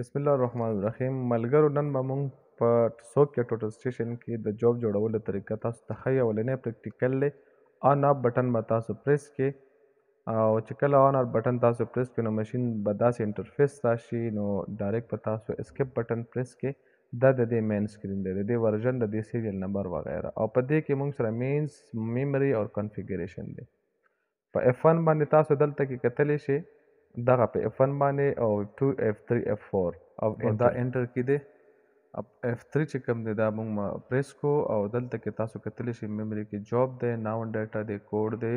بسم الله الرحمن الرحیم ملګرو نن به موږ په څوک یا ټوټل سټیشن کې د جوب جوړولو طریقه تاسو ته ښیي اولنی پریکټیکل دی آن اپ بټن به تاسو پریس کې او چې کله آن اپ بټن تاسو پریس کړئ نو ماشین به داسې انټرفیس راشي نو ډایرکټ به تاسو اسکیپ بټن پریس کې دا د دې مین سکرین دی د دې ورژن د دې سیریل نمبر وغیره او په دې کې موږ سره مینز میموري او کنفیګریشن دی په F1 باندې تاسو دلته کې کتلی شئ دغه په F1 باندې او F2 F3 F4 او دا انټر کې دی F3 چې کوم دی دا موږ پریس کو او دلته کې تاسو کتلی شئ میموري کې جاب دی ناون ډیټا دی کوډ دی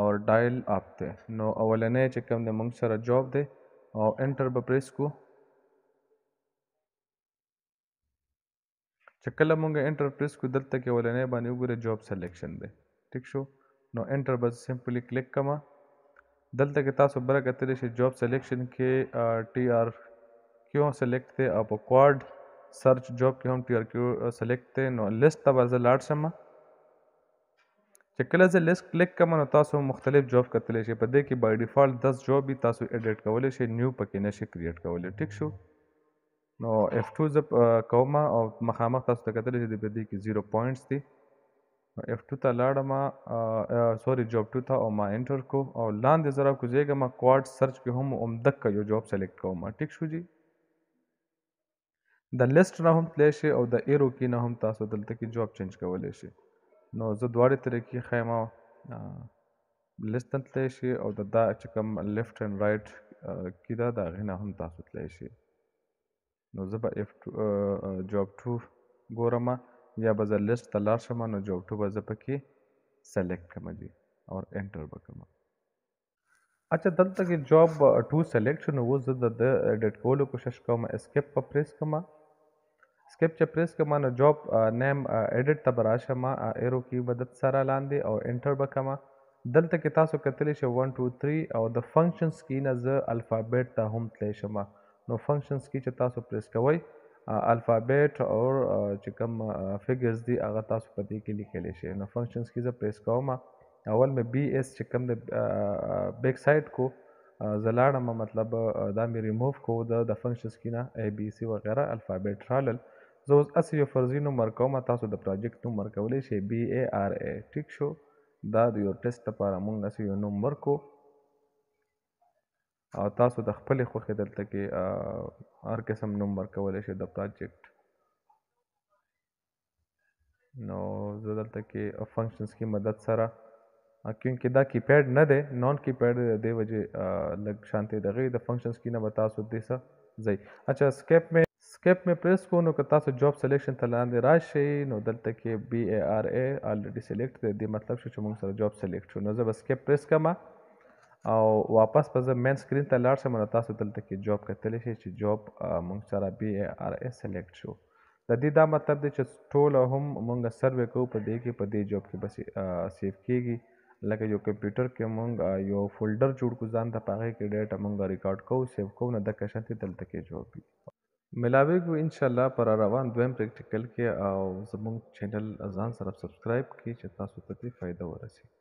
او ډایل اپ دی نو اولنې چې کوم دی موږ سره جاب دی او انټر به پریس کو چې کله موږ انټر پریس کو دلته کې اولنې باندې وګورئ جاب سلیکشن دی ټیک شو نو انټر بس سمپلی کلیک کما دلته کې تاسو بره کتلی شي جاب سلیکشن کې ټي آر کیو سلیکټ دی او په کوډ سرچ جاب کې هم ټي آر کیو سلیکټ دی نو لیست ته به زه لاړ شم چې کله زه لیست کلیک کوم نو تاسو مختلف جاب کتلی شي په دې کې بای ډیفالت 10 جاب به تاسو ایډیټ کولی شي نیو پکې نشي کریټ کولی ټیک شو نو F2 زه کومه او مخامخ تاسو ته کتلی شي په دې کې 0 پوینټس دي F2 ته لاړم سوري جوب 2 ته او ما انټر کو او لاندې زرا کوزیږم کوارټ سرچ کې هم اومدک یو جوب سلیکټ کوم ټیک شو جی د لیست نه هم تلی شي او د ایرو کې نه هم تاسو دلته کې جوب چینج کولی شي نو زه دواړې طریقې خیمه لیست ته تلی شي او د دا چې کوم لیفټ اینډ رایټ کې دا د هغې نه هم تاسو تلی شي نو زه به جوب 2 ګورم یا به زه لیست ته لاړ شم نو جوب ټو به زه پکې سلیکټ کړم جی اور انټر به کړم اچھا دلته کې جاب ټو سلیکټ شو نو اوس زه د ایډیټ کولو کوشش کوم اسکیپ په پریس کوم اسکیپ چې پریس کوم نو جاب نیم ایډیټ ته به راشم ایرو کی مدد سره لاندې او انټر به کړم دلته کې تاسو کتلی شئ 1 2 3 او د فنکشنز کی نه زه الفابیټ ته هم تلی شم نو فنکشنز کی چې تاسو پریس کوئ الفابېټ او چې کوم فګرز دي هغه تاسو په دې کې لیکلی شئ نو فنکشنز کې زه پریس کوم اول مې بی ایس چې کوم د بیک سایډ کو زلاړم مطلب دا مې ریموو کو د د فنکشنز کې نه ای بی سی وغیرہ الفابېټ رالل زه اوس اسی یو فرضي نومر کوم تاسو د پروجیکټ نومر کولی شئ بی ای آر ای ټیک شو دا د یو ټیسټ لپاره مونږ اسی یو نوم ورکو او تاسو د خپلې خوښې دلته کې هر قسم نوم ورکولی شئ د پروجیکټ نو زه دلته کې فنکشنز کې مدد سره کیونکې دا کیپیډ نه دی نان کیپیډ دی د دې وجې لږ شانتې دغې د فنکشنز کې نه به تاسو دې څه ځئ اچھا اسکیپ مې اسکیپ مې پریس کو نو که تاسو جاب سلیکشن ته لاندې راشئ نو دلته کې بی ای آر ای الریډي سلیکټ دی دې مطلب شو چې موږ سره جاب سلیکټ شو نو زه به اسکیپ پریس کړم او واپس په زه مین سکرین ته لاړ شم نو تاسو دلته کې جاب کتلی شئ چې جاب مونږ سره بی ار ای سلیکټ شو د دې دا مطلب دی چې ټوله هم مونږ سروې کوو په دې کې په دې جاب کې بس سیف کېږي لکه یو کمپیوټر کې مونږ یو فولډر جوړ کو ځان ته پاغې کې ډیټا مونږ ریکارډ کوو سیو کوو نو د کښنته دلته کې جوړ بي ملاویږو ان شاء الله پر روان دویم پریکټیکل کې او زموږ چینل ځان سره سبسکرایب کړئ چې تاسو ته ګټه فائدہ ورسیږي